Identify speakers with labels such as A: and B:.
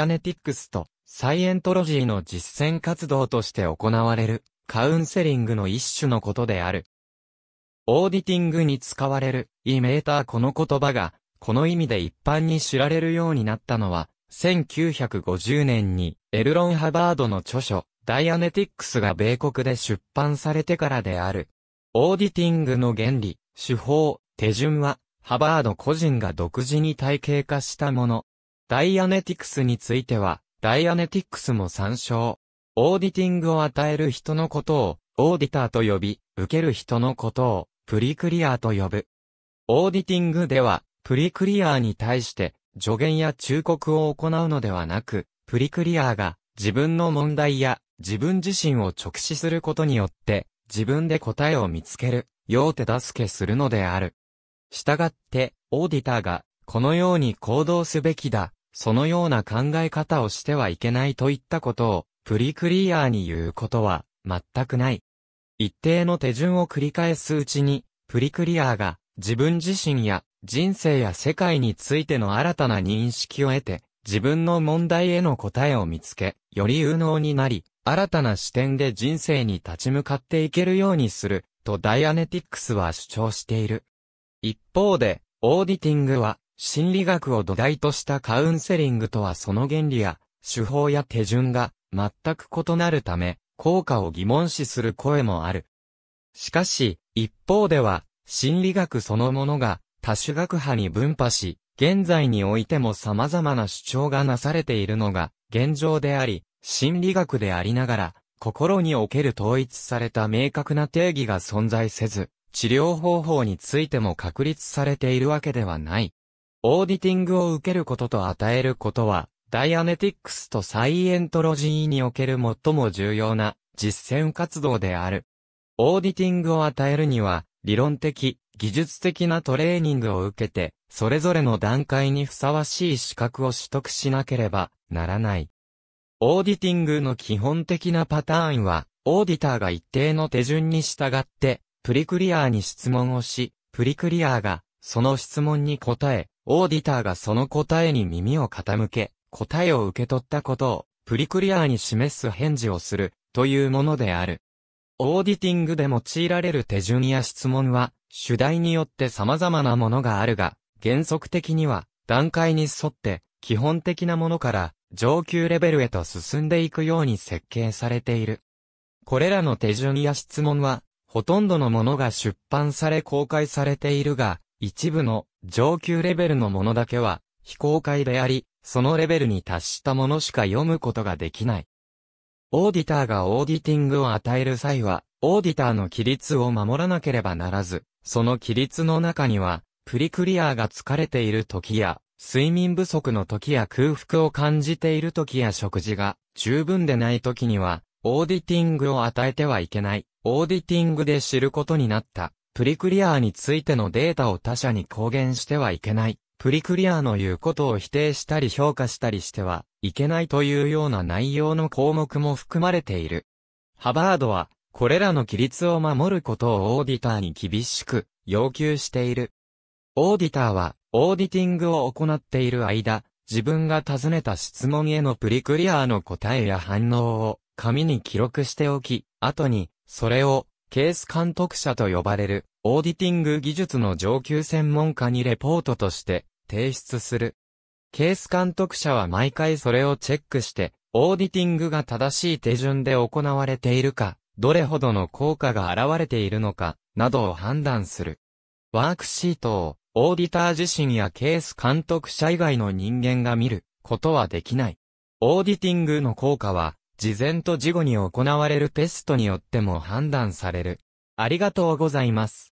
A: タネティックスとサイエントロジーの実践活動として行われるカウンセリングの一種のことである。オーディティングに使われるイメーターこの言葉がこの意味で一般に知られるようになったのは1950年にエルロン・ハバードの著書ダイアネティックスが米国で出版されてからである。オーディティングの原理、手法、手順はハバード個人が独自に体系化したものダイアネティクスについては、ダイアネティクスも参照。オーディティングを与える人のことを、オーディターと呼び、受ける人のことを、プリクリアーと呼ぶ。オーディティングでは、プリクリアーに対して、助言や忠告を行うのではなく、プリクリアーが、自分の問題や、自分自身を直視することによって、自分で答えを見つける、よう手助けするのである。したがって、オーディターが、このように行動すべきだ、そのような考え方をしてはいけないといったことを、プリクリアーに言うことは、全くない。一定の手順を繰り返すうちに、プリクリアーが、自分自身や、人生や世界についての新たな認識を得て、自分の問題への答えを見つけ、より有能になり、新たな視点で人生に立ち向かっていけるようにする、とダイアネティックスは主張している。一方で、オーディティングは、心理学を土台としたカウンセリングとはその原理や、手法や手順が全く異なるため、効果を疑問視する声もある。しかし、一方では、心理学そのものが多種学派に分派し、現在においても様々な主張がなされているのが現状であり、心理学でありながら、心における統一された明確な定義が存在せず、治療方法についても確立されているわけではない。オーディティングを受けることと与えることは、ダイアネティックスとサイエントロジーにおける最も重要な実践活動である。オーディティングを与えるには、理論的、技術的なトレーニングを受けて、それぞれの段階にふさわしい資格を取得しなければならない。オーディティングの基本的なパターンは、オーディターが一定の手順に従って、プリクリアーに質問をし、プリクリアーが、その質問に答え、オーディターがその答えに耳を傾け、答えを受け取ったことを、プリクリアーに示す返事をする、というものである。オーディティングで用いられる手順や質問は、主題によって様々なものがあるが、原則的には、段階に沿って、基本的なものから、上級レベルへと進んでいくように設計されている。これらの手順や質問は、ほとんどのものが出版され公開されているが、一部の上級レベルのものだけは、非公開であり、そのレベルに達したものしか読むことができない。オーディターがオーディティングを与える際は、オーディターの規律を守らなければならず、その規律の中には、プリクリアーが疲れている時や、睡眠不足の時や空腹を感じている時や食事が十分でない時には、オーディティングを与えてはいけない、オーディティングで知ることになったプリクリアーについてのデータを他者に公言してはいけない。プリクリアーの言うことを否定したり評価したりしてはいけないというような内容の項目も含まれている。ハバードは、これらの規律を守ることをオーディターに厳しく要求している。オーディターは、オーディティングを行っている間、自分が尋ねた質問へのプリクリアーの答えや反応を紙に記録しておき、後に、それをケース監督者と呼ばれるオーディティング技術の上級専門家にレポートとして提出する。ケース監督者は毎回それをチェックして、オーディティングが正しい手順で行われているか、どれほどの効果が現れているのか、などを判断する。ワークシートを、オーディター自身やケース監督者以外の人間が見ることはできない。オーディティングの効果は、事前と事後に行われるテストによっても判断される。ありがとうございます。